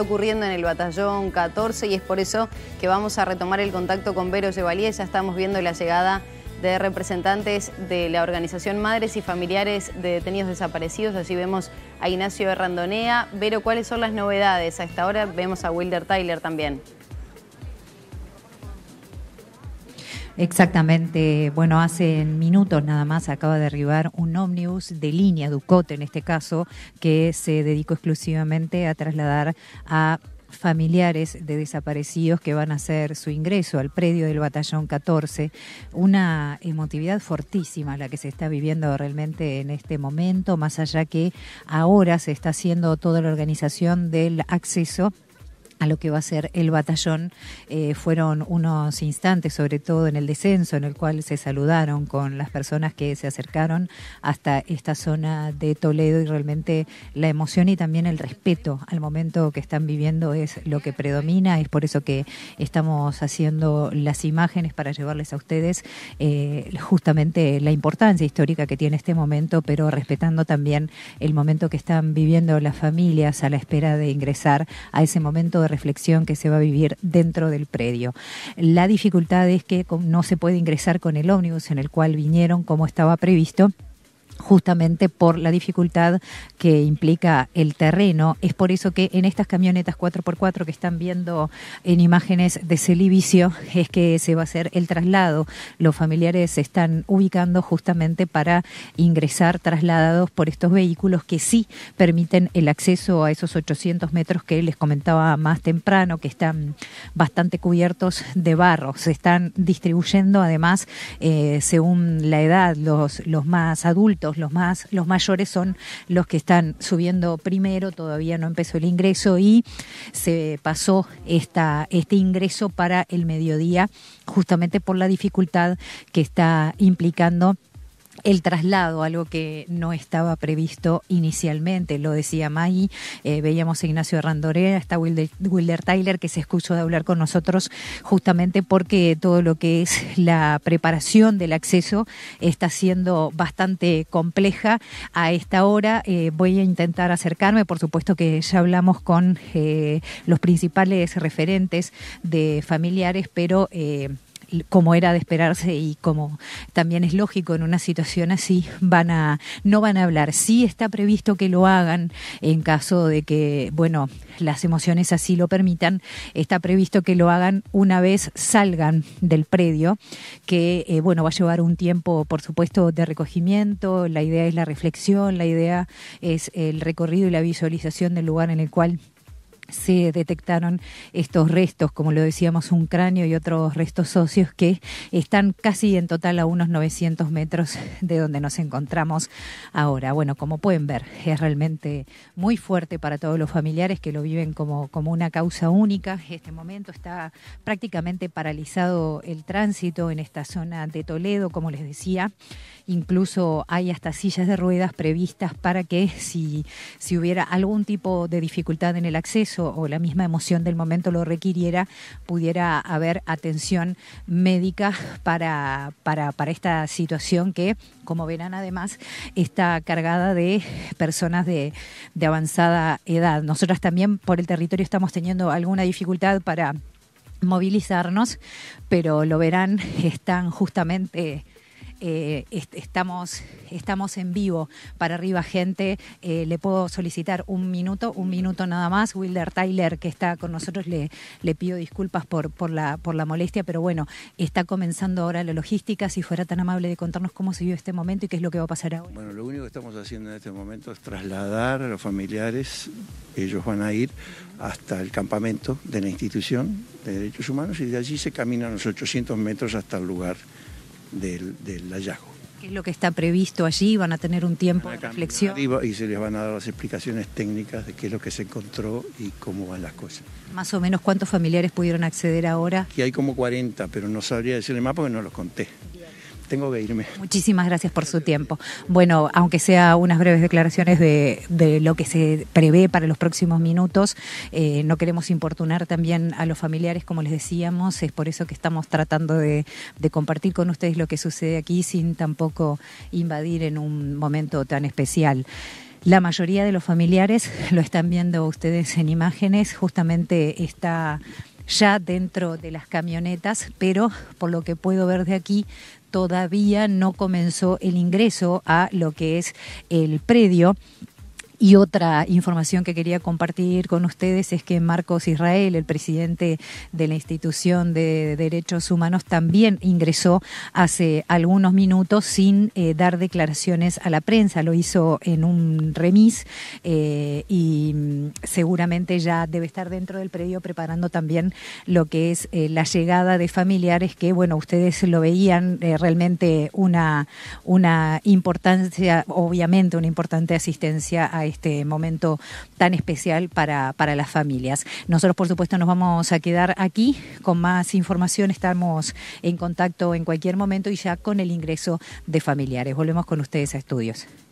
ocurriendo en el batallón 14 y es por eso que vamos a retomar el contacto con Vero Yevalía. Ya estamos viendo la llegada de representantes de la organización Madres y Familiares de Detenidos Desaparecidos. ...así vemos a Ignacio Randonea. Vero, ¿cuáles son las novedades? A esta hora vemos a Wilder Tyler también. Exactamente, bueno, hace minutos nada más acaba de arribar un ómnibus de línea Ducote en este caso, que se dedicó exclusivamente a trasladar a familiares de desaparecidos que van a hacer su ingreso al predio del batallón 14. Una emotividad fortísima la que se está viviendo realmente en este momento, más allá que ahora se está haciendo toda la organización del acceso a lo que va a ser el batallón. Eh, fueron unos instantes, sobre todo en el descenso, en el cual se saludaron con las personas que se acercaron hasta esta zona de Toledo y realmente la emoción y también el respeto al momento que están viviendo es lo que predomina. Es por eso que estamos haciendo las imágenes para llevarles a ustedes eh, justamente la importancia histórica que tiene este momento, pero respetando también el momento que están viviendo las familias a la espera de ingresar a ese momento de reflexión que se va a vivir dentro del predio. La dificultad es que no se puede ingresar con el ómnibus en el cual vinieron como estaba previsto justamente por la dificultad que implica el terreno. Es por eso que en estas camionetas 4x4 que están viendo en imágenes de celibicio es que se va a hacer el traslado. Los familiares se están ubicando justamente para ingresar trasladados por estos vehículos que sí permiten el acceso a esos 800 metros que les comentaba más temprano, que están bastante cubiertos de barro. Se están distribuyendo además eh, según la edad los, los más adultos los más, los mayores son los que están subiendo primero, todavía no empezó el ingreso y se pasó esta, este ingreso para el mediodía, justamente por la dificultad que está implicando el traslado, algo que no estaba previsto inicialmente, lo decía Maggie, eh, veíamos a Ignacio Randorea, está Wilder, Tyler que se escuchó de hablar con nosotros justamente porque todo lo que es la preparación del acceso está siendo bastante compleja a esta hora. Eh, voy a intentar acercarme, por supuesto que ya hablamos con eh, los principales referentes de familiares, pero como era de esperarse y como también es lógico en una situación así, van a, no van a hablar. Sí está previsto que lo hagan en caso de que, bueno, las emociones así lo permitan, está previsto que lo hagan una vez salgan del predio, que, eh, bueno, va a llevar un tiempo, por supuesto, de recogimiento, la idea es la reflexión, la idea es el recorrido y la visualización del lugar en el cual se detectaron estos restos, como lo decíamos, un cráneo y otros restos óseos que están casi en total a unos 900 metros de donde nos encontramos ahora. Bueno, como pueden ver, es realmente muy fuerte para todos los familiares que lo viven como, como una causa única. En este momento está prácticamente paralizado el tránsito en esta zona de Toledo, como les decía. Incluso hay hasta sillas de ruedas previstas para que si, si hubiera algún tipo de dificultad en el acceso, o la misma emoción del momento lo requiriera, pudiera haber atención médica para, para, esta situación que, como verán además, está cargada de personas de, de avanzada edad. Nosotras también por el territorio estamos teniendo alguna dificultad para movilizarnos, pero lo verán, están justamente eh, estamos, estamos en vivo. Para arriba, gente, eh, le puedo solicitar un minuto, un minuto nada más. Wilder Tyler, que está con nosotros, le, le pido disculpas por, por, la, por la molestia, pero bueno, está comenzando ahora la logística. Si fuera tan amable de contarnos cómo se vive este momento y qué es lo que va a pasar ahora. Bueno, lo único que estamos haciendo en este momento es trasladar a los familiares, ellos van a ir hasta el campamento de la institución de derechos humanos y de allí se caminan los 800 metros hasta el lugar del, hallazgo. ¿Qué es lo que está previsto allí? ¿Van a tener un tiempo de reflexión? Y se les van a dar las explicaciones técnicas de qué es lo que se encontró y cómo van las cosas. ¿Más o menos cuántos familiares pudieron acceder ahora? Aquí hay como 40, pero no sabría decirle más porque no los conté tengo que irme. Muchísimas gracias por su tiempo. Bueno, aunque sea unas breves declaraciones de, lo que se prevé para los próximos minutos, eh, no queremos importunar también a los familiares, como les decíamos, es por eso que estamos tratando de compartir con ustedes lo que sucede aquí sin tampoco invadir en un momento tan especial. La mayoría de los familiares lo están viendo ustedes en imágenes, justamente está ya dentro de las camionetas, pero por lo que puedo ver de aquí, todavía no comenzó el ingreso a lo que es el predio y otra información que quería compartir con ustedes es que Marcos Israel, el presidente de la institución de derechos humanos, también ingresó hace algunos minutos sin eh, dar declaraciones a la prensa. Lo hizo en un remis eh, y mm, seguramente ya debe estar dentro del predio preparando también lo que es eh, la llegada de familiares que, bueno, ustedes lo veían realmente una, una importancia, obviamente una importante asistencia a este momento tan especial para, las familias. Nosotros, por supuesto, nos vamos a quedar aquí con más información. Estamos en contacto en cualquier momento y ya con el ingreso de familiares. Volvemos con ustedes a estudios.